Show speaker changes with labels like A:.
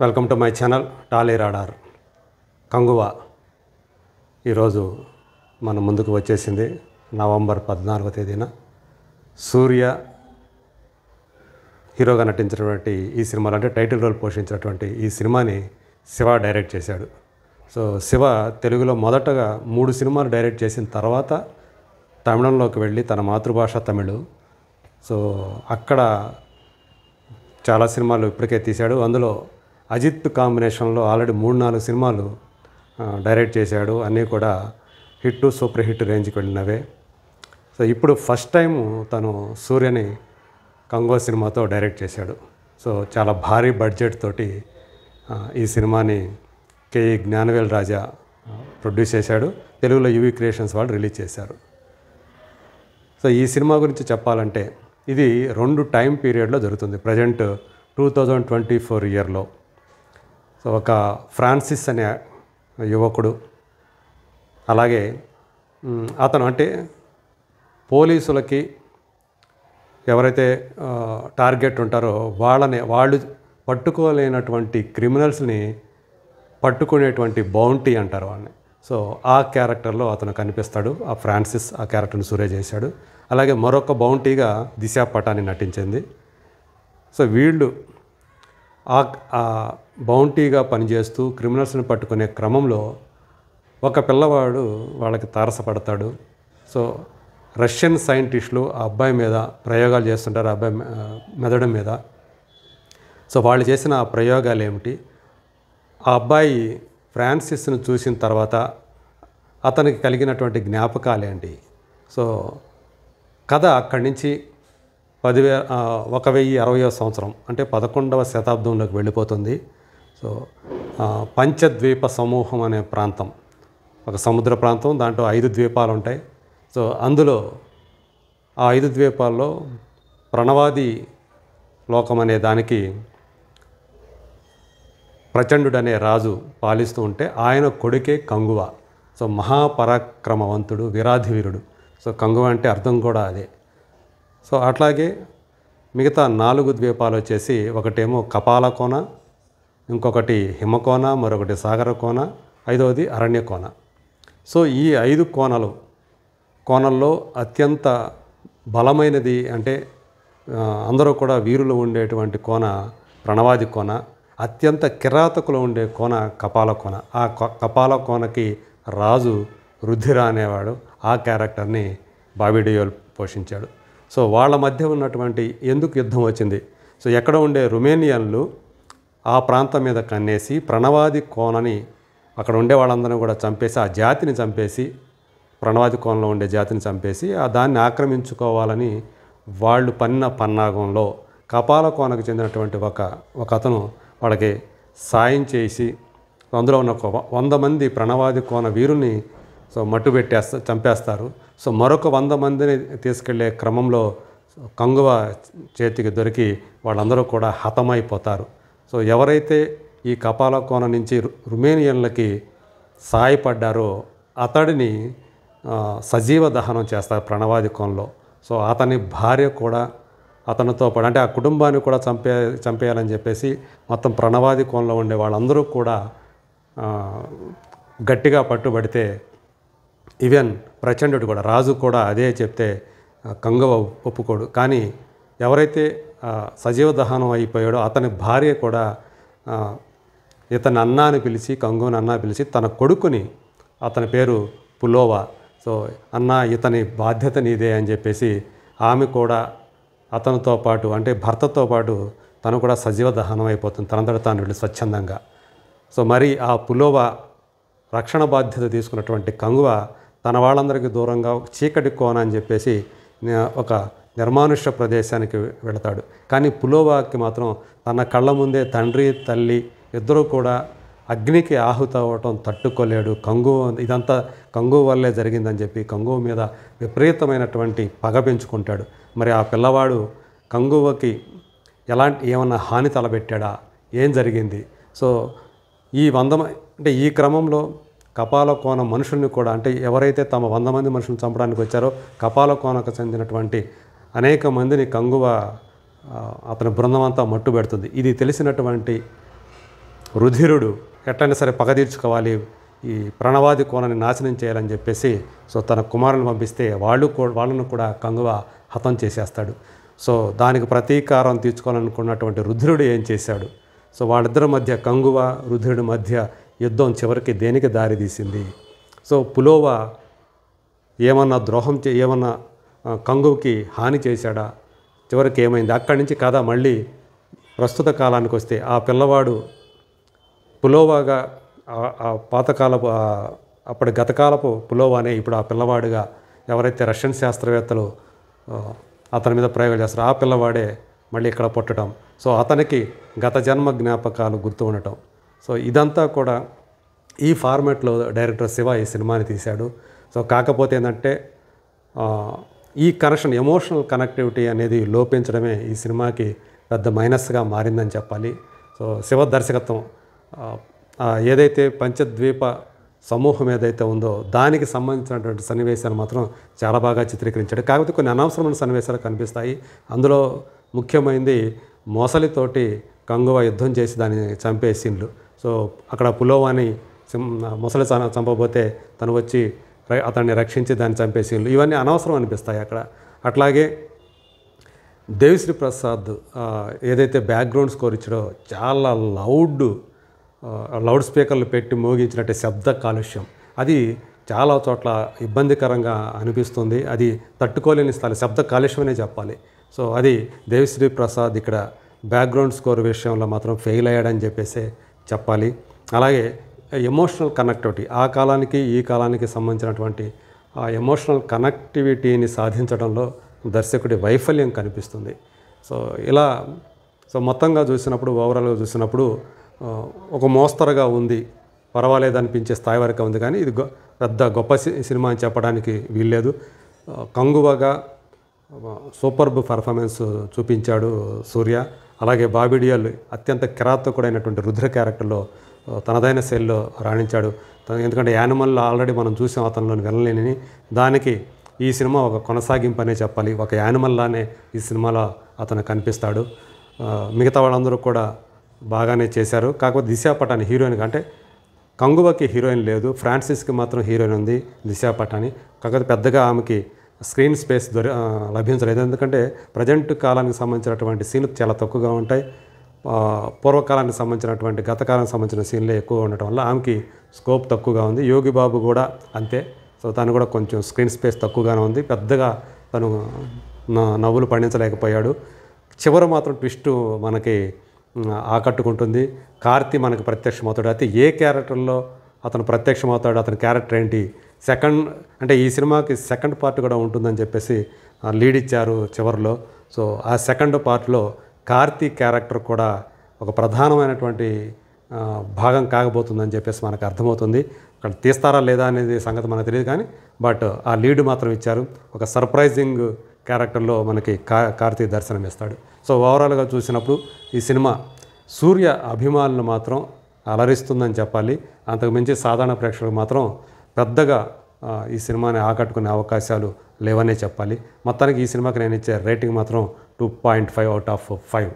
A: welcome to my channel Tolly radar Kanguva ఈరోజు మన ముందుకు వచ్చేసింది నవంబర్ పద్నాలుగో తేదీన సూర్య హీరోగా నటించినటువంటి ఈ సినిమాలో అంటే టైటిల్ రోల్ పోషించినటువంటి ఈ సినిమాని శివ డైరెక్ట్ చేశాడు సో శివ తెలుగులో మొదటగా మూడు సినిమాలు డైరెక్ట్ చేసిన తర్వాత తమిళంలోకి వెళ్ళి తన మాతృభాష తమిళు సో అక్కడ చాలా సినిమాలు ఇప్పటికే తీశాడు అందులో అజిత్ కాంబినేషన్లో ఆల్రెడీ మూడు నాలుగు సినిమాలు డైరెక్ట్ చేశాడు అన్నీ కూడా హిట్ సూపర్ హిట్ రేంజ్కి వెళ్ళినవే సో ఇప్పుడు ఫస్ట్ టైం తను సూర్యని కంగో సినిమాతో డైరెక్ట్ చేశాడు సో చాలా భారీ బడ్జెట్ తోటి ఈ సినిమాని కేఈ జ్ఞానవేల్ రాజా ప్రొడ్యూస్ చేశాడు తెలుగులో యువి క్రియేషన్స్ వాళ్ళు రిలీజ్ చేశారు సో ఈ సినిమా గురించి చెప్పాలంటే ఇది రెండు టైం పీరియడ్లో జరుగుతుంది present two thousand twenty four ఇయర్లో సో ఒక ఫ్రాన్సిస్ అనే యువకుడు అలాగే అతను అంటే పోలీసులకి ఎవరైతే టార్గెట్ ఉంటారో వాళ్ళని వాళ్ళు పట్టుకోలేనటువంటి క్రిమినల్స్ని పట్టుకునేటువంటి బౌంటీ అంటారు వాడిని సో ఆ క్యారెక్టర్లో అతను కనిపిస్తాడు ఆ ఫ్రాన్సిస్ ఆ క్యారెక్టర్ని సూర్య చేశాడు అలాగే మరొక బౌంటీగా దిశా పటాని నటించింది సో వీళ్ళు ఆ బౌంటీగా పనిచేస్తూ క్రిమినల్స్ని పట్టుకునే క్రమంలో ఒక పిల్లవాడు వాళ్ళకి తారసపడతాడు సో రష్యన్ సైంటిస్టులు ఆ అబ్బాయి మీద ప్రయోగాలు చేస్తుంటారు ఆ అబ్బాయి మెదడు మీద సో వాళ్ళు చేసిన ఆ ప్రయోగాలు ఏమిటి ఆ అబ్బాయి ఫ్రాన్సిస్ను చూసిన తర్వాత అతనికి కలిగినటువంటి జ్ఞాపకాలేంటి సో కథ అక్కడి నుంచి పదివే ఒక వెయ్యి అరవయో సంవత్సరం అంటే పదకొండవ శతాబ్దంలోకి వెళ్ళిపోతుంది సో పంచద్వీప సమూహం అనే ప్రాంతం ఒక సముద్ర ప్రాంతం దాంట్లో ఐదు ద్వీపాలు ఉంటాయి సో అందులో ఆ ఐదు ద్వీపాల్లో ప్రణవాది లోకం అనే దానికి ప్రచండు అనే రాజు పాలిస్తూ ఉంటే ఆయన కొడుకే కంగువ సో మహాపరాక్రమవంతుడు విరాధివీరుడు సో కంగువ అంటే అర్థం కూడా అదే సో అట్లాగే మిగతా నాలుగు ద్వీపాలు వచ్చేసి ఒకటేమో కపాల కోన ఇంకొకటి హిమకోన మరొకటి సాగర కోన ఐదవది అరణ్య కోన సో ఈ ఐదు కోనలు కోనల్లో అత్యంత బలమైనది అంటే అందరూ కూడా వీరులు ఉండేటువంటి కోన ప్రణవాది కోన అత్యంత కిరాతకులు ఉండే కోన కపాల కోన ఆ కపాల కోనకి రాజు రుద్ధిరా అనేవాడు ఆ క్యారెక్టర్ని బాబిడియోల్ పోషించాడు సో వాళ్ళ మధ్య ఉన్నటువంటి ఎందుకు యుద్ధం వచ్చింది సో ఎక్కడ ఉండే రుమేనియన్లు ఆ ప్రాంతం మీద కన్నేసి ప్రణవాది కోనని అక్కడ ఉండే వాళ్ళందరినీ కూడా చంపేసి ఆ జాతిని చంపేసి ప్రణవాది కోణంలో ఉండే జాతిని చంపేసి ఆ దాన్ని ఆక్రమించుకోవాలని వాళ్ళు పన్న పన్నాగంలో కపాల కోనకు చెందినటువంటి ఒక ఒక అతను వాళ్ళకి సాయం చేసి అందులో ఉన్న ఒక వంద మంది ప్రణవాది కోన వీరుని సో మట్టు పెట్టేస్తా చంపేస్తారు సో మరొక వంద మందిని తీసుకెళ్లే క్రమంలో కంగువ చేతికి దొరికి వాళ్ళందరూ కూడా హతమైపోతారు సో ఎవరైతే ఈ కపాల కోన నుంచి రుమేనియన్లకి సాయపడ్డారో అతడిని సజీవ దహనం చేస్తారు ప్రణవాది కోణంలో సో అతని భార్య కూడా అతనితో పాటు అంటే ఆ కుటుంబాన్ని కూడా చంపే చంపేయాలని చెప్పేసి మొత్తం ప్రణవాది కోణంలో ఉండే వాళ్ళందరూ కూడా గట్టిగా పట్టుబడితే ఈవెన్ ప్రచండుడు కూడా రాజు కూడా అదే చెప్తే కంగవ ఒప్పుకోడు కానీ ఎవరైతే సజీవ దహనం అయిపోయాడో అతని భార్య కూడా ఇతని అన్న అని పిలిచి కంగుని అన్నా పిలిచి తన కొడుకుని అతని పేరు పులోవా సో అన్న ఇతని బాధ్యత నీదే అని చెప్పేసి ఆమె కూడా అతనితో పాటు అంటే భర్తతో పాటు తను కూడా సజీవ దహనం అయిపోతుంది తనంతట తాను వెళ్ళి స్వచ్ఛందంగా సో మరి ఆ పులోవ రక్షణ బాధ్యత తీసుకున్నటువంటి కంగువ తన వాళ్ళందరికీ దూరంగా చీకటి కోన అని చెప్పేసి ఒక నిర్మానుష్య ప్రదేశానికి వెళతాడు కానీ పులోవాకి మాత్రం తన కళ్ళ ముందే తండ్రి తల్లి ఇద్దరూ కూడా అగ్నికి ఆహుత అవ్వటం తట్టుకోలేడు కంగు ఇదంతా కంగు వల్లే జరిగిందని చెప్పి కంగు మీద విపరీతమైనటువంటి పగ పెంచుకుంటాడు మరి ఆ పిల్లవాడు కంగువకి ఎలాంటి ఏమన్నా హాని తలబెట్టాడా ఏం జరిగింది సో ఈ వంద అంటే ఈ క్రమంలో కపాల కోన మనుషుల్ని కూడా అంటే ఎవరైతే తమ వంద మంది మనుషులను చంపడానికి వచ్చారో కపాల కోనకు చెందినటువంటి అనేక మందిని కంగువ అతని బృందం అంతా మట్టు పెడుతుంది ఇది తెలిసినటువంటి రుధిరుడు ఎట్లయినా సరే పగ తీర్చుకోవాలి ఈ ప్రణవాది కోణాన్ని నాశనం చేయాలని చెప్పేసి సో తన కుమారుని పంపిస్తే వాళ్ళు వాళ్ళను కూడా కంగువ హతం చేసేస్తాడు సో దానికి ప్రతీకారం తీర్చుకోవాలనుకున్నటువంటి రుధిరుడు ఏం చేశాడు సో వాళ్ళిద్దరి మధ్య కంగువ రుధిరుడి మధ్య యుద్ధం చివరికి దేనికి దారితీసింది సో పులోవ ఏమన్నా ద్రోహం చే ఏమన్నా కంగుకి హాని చేశాడా చివరికి ఏమైంది అక్కడి నుంచి కథ మళ్ళీ ప్రస్తుత కాలానికి వస్తే ఆ పిల్లవాడు పులోవాగా ఆ పాతకాలపు అప్పటి గతకాలపు పులోవానే ఇప్పుడు ఆ పిల్లవాడుగా ఎవరైతే రష్యన్ శాస్త్రవేత్తలు అతని మీద ప్రయోగాలు చేస్తారో ఆ పిల్లవాడే మళ్ళీ ఇక్కడ పుట్టడం సో అతనికి గత జన్మ జ్ఞాపకాలు గుర్తు ఉండటం సో ఇదంతా కూడా ఈ ఫార్మాట్లో డైరెక్టర్ శివ ఈ సినిమాని తీశాడు సో కాకపోతే ఏంటంటే ఈ కనెక్షన్ ఎమోషనల్ కనెక్టివిటీ అనేది లోపించడమే ఈ సినిమాకి పెద్ద మైనస్గా మారిందని చెప్పాలి సో శివ దర్శకత్వం ఏదైతే పంచద్వీప సమూహం ఏదైతే ఉందో దానికి సంబంధించినటువంటి సన్నివేశాలు మాత్రం చాలా బాగా చిత్రీకరించాడు కాకపోతే కొన్ని అనవసరమైన సన్నివేశాలు కనిపిస్తాయి అందులో ముఖ్యమైనది మొసలితోటి కంగువ యుద్ధం చేసి దాన్ని చంపే సీన్లు సో అక్కడ పులోవాని ముసలి చంపబోతే తను వచ్చి అతన్ని రక్షించి దాన్ని చంపేసిండు ఇవన్నీ అనవసరం అనిపిస్తాయి అక్కడ అట్లాగే దేవిశ్రీ ప్రసాద్ ఏదైతే బ్యాక్గ్రౌండ్ స్కోర్ ఇచ్చాడో చాలా లౌడ్ లౌడ్ స్పీకర్లు పెట్టి మోగించినట్టే శబ్ద కాలుష్యం అది చాలా చోట్ల ఇబ్బందికరంగా అనిపిస్తుంది అది తట్టుకోలేని స్థాయి శబ్ద కాలుష్యమనే చెప్పాలి సో అది దేవిశ్రీ ప్రసాద్ ఇక్కడ బ్యాక్గ్రౌండ్ స్కోర్ విషయంలో మాత్రం ఫెయిల్ అయ్యాడని చెప్పేసి చెప్పాలి అలాగే ఎమోషనల్ కనెక్టివిటీ ఆ కాలానికి ఈ కాలానికి సంబంధించినటువంటి ఆ ఎమోషనల్ కనెక్టివిటీని సాధించడంలో దర్శకుడి వైఫల్యం కనిపిస్తుంది సో ఇలా సో మొత్తంగా చూసినప్పుడు ఓవరాల్గా చూసినప్పుడు ఒక మోస్తరుగా ఉంది పర్వాలేదు అనిపించే స్థాయి వరకు ఉంది కానీ ఇది పెద్ద గొప్ప సినిమా అని చెప్పడానికి వీల్లేదు కంగువగా సూపర్బ్ పర్ఫార్మెన్స్ చూపించాడు సూర్య అలాగే బాబిడియాలు అత్యంత కిరాతకుడైనటువంటి రుద్ర క్యారెక్టర్లో తనదైన శైలిలో రాణించాడు ఎందుకంటే యానిమల్ ఆల్రెడీ మనం చూసాం అతనిలోని వెళ్ళలేని దానికి ఈ సినిమా ఒక కొనసాగింపు అనే చెప్పాలి ఒక యానిమల్లానే ఈ సినిమాలో అతను కనిపిస్తాడు మిగతా వాళ్ళందరూ కూడా బాగానే చేశారు కాకపోతే దిశా హీరోయిన్ అంటే కంగువకి హీరోయిన్ లేదు ఫ్రాన్సిస్కి మాత్రం హీరోయిన్ ఉంది దిశా పటాని కాకపోతే పెద్దగా ఆమెకి స్క్రీన్ స్పేస్ దొరి లభించలేదు ఎందుకంటే ప్రజెంట్ కాలానికి సంబంధించినటువంటి సీన్లు చాలా తక్కువగా ఉంటాయి పూర్వకాలానికి సంబంధించినటువంటి గతకాలానికి సంబంధించిన సీన్లే ఎక్కువ ఉండటం వల్ల ఆమెకి స్కోప్ తక్కువగా ఉంది యోగి బాబు కూడా అంతే సో తను కూడా కొంచెం స్క్రీన్ స్పేస్ తక్కువగానే ఉంది పెద్దగా తను నవ్వులు పండించలేకపోయాడు చివరి మాత్రం ట్విస్ట్ మనకి ఆకట్టుకుంటుంది కార్తీ మనకు ప్రత్యక్షమవుతాడు అయితే ఏ క్యారెక్టర్లో అతను ప్రత్యక్షమవుతాడు అతని క్యారెక్టర్ ఏంటి సెకండ్ అంటే ఈ సినిమాకి సెకండ్ పార్ట్ కూడా ఉంటుందని చెప్పేసి లీడ్ ఇచ్చారు చివరిలో సో ఆ సెకండ్ పార్ట్లో కార్తీక్ క్యారెక్టర్ కూడా ఒక ప్రధానమైనటువంటి భాగం కాకపోతుందని చెప్పేసి మనకు అర్థమవుతుంది అక్కడ తీస్తారా లేదా అనేది సంగతి మనకు తెలియదు కానీ బట్ ఆ లీడ్ మాత్రం ఇచ్చారు ఒక సర్ప్రైజింగ్ క్యారెక్టర్లో మనకి కా కార్తీక్ ఇస్తాడు సో ఓవరాల్గా చూసినప్పుడు ఈ సినిమా సూర్య అభిమానులు మాత్రం అలరిస్తుందని చెప్పాలి అంతకుమించి సాధారణ ప్రేక్షకులు మాత్రం పెద్దగా ఈ సినిమాని ఆకట్టుకునే అవకాశాలు లేవనే చెప్పాలి మొత్తానికి ఈ సినిమాకి నేను ఇచ్చే రేటింగ్ మాత్రం two point five out of five